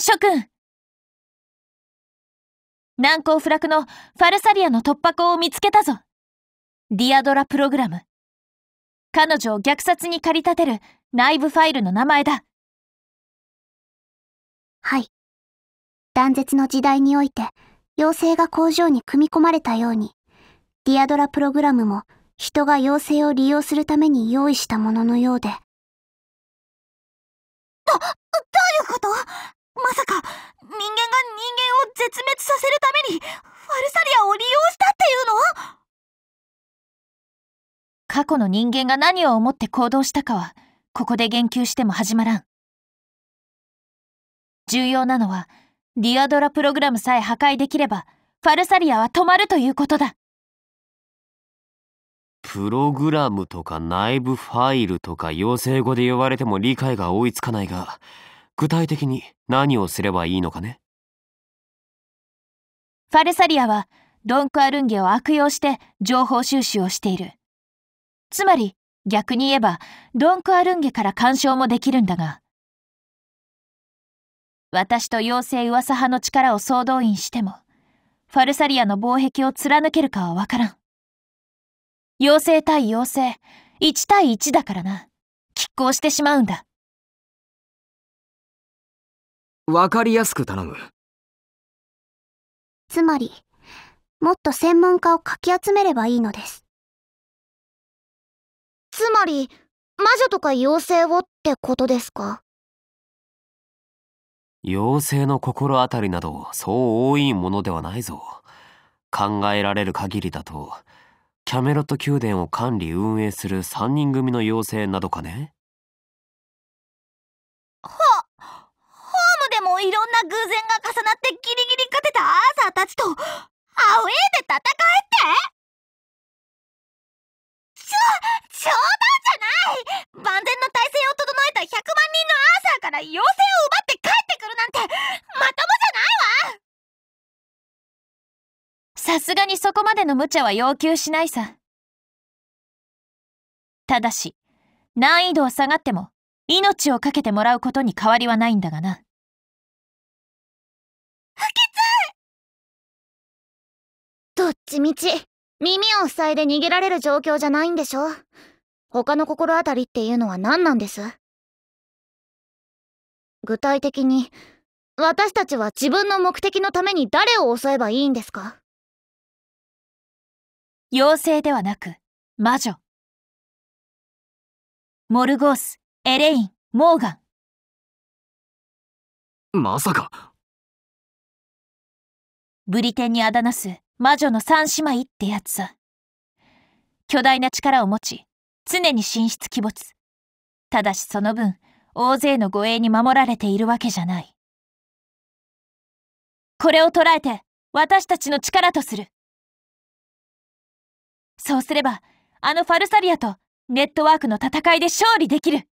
諸君難攻不落のファルサリアの突破口を見つけたぞディアドラプログラム彼女を虐殺に駆り立てる内部ファイルの名前だはい断絶の時代において妖精が工場に組み込まれたようにディアドラプログラムも人が妖精を利用するために用意したもののようであ、誰がファルサリアを利用したっていうの過去の人間が何を思って行動したかはここで言及しても始まらん重要なのはディアドラプログラムさえ破壊できればファルサリアは止まるということだプログラムとか内部ファイルとか要請語で言われても理解が追いつかないが具体的に何をすればいいのかねファルサリアはドンクアルンゲを悪用して情報収集をしている。つまり逆に言えばドンクアルンゲから干渉もできるんだが、私と妖精噂派の力を総動員しても、ファルサリアの防壁を貫けるかはわからん。妖精対妖精、1対1だからな。拮抗してしまうんだ。わかりやすく頼む。つまり、もっと専門家をかき集めればいいのです。つまり、魔女とか妖精をってことですか妖精の心当たりなどそう多いものではないぞ。考えられる限りだと、キャメロット宮殿を管理運営する3人組の妖精などかねはホームでもいろんな偶然が重なってギリギリ勝てたさすがにそこまでの無茶は要求しないさ。ただし、難易度は下がっても、命を懸けてもらうことに変わりはないんだがな。不潔どっちみち、耳を塞いで逃げられる状況じゃないんでしょ他の心当たりっていうのは何なんです具体的に、私たちは自分の目的のために誰を襲えばいいんですか妖精ではなく、魔女。モルゴース、エレイン、モーガン。まさか。ブリテンにあだなす魔女の三姉妹ってやつさ。巨大な力を持ち、常に神出鬼没。ただしその分、大勢の護衛に守られているわけじゃない。これを捉えて、私たちの力とする。そうすれば、あのファルサリアとネットワークの戦いで勝利できる